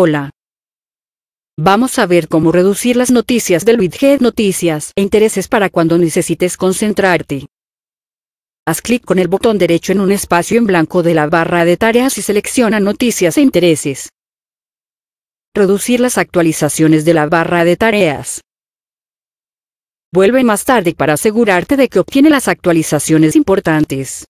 Hola. Vamos a ver cómo reducir las noticias del widget Noticias e intereses para cuando necesites concentrarte. Haz clic con el botón derecho en un espacio en blanco de la barra de tareas y selecciona Noticias e intereses. Reducir las actualizaciones de la barra de tareas. Vuelve más tarde para asegurarte de que obtiene las actualizaciones importantes.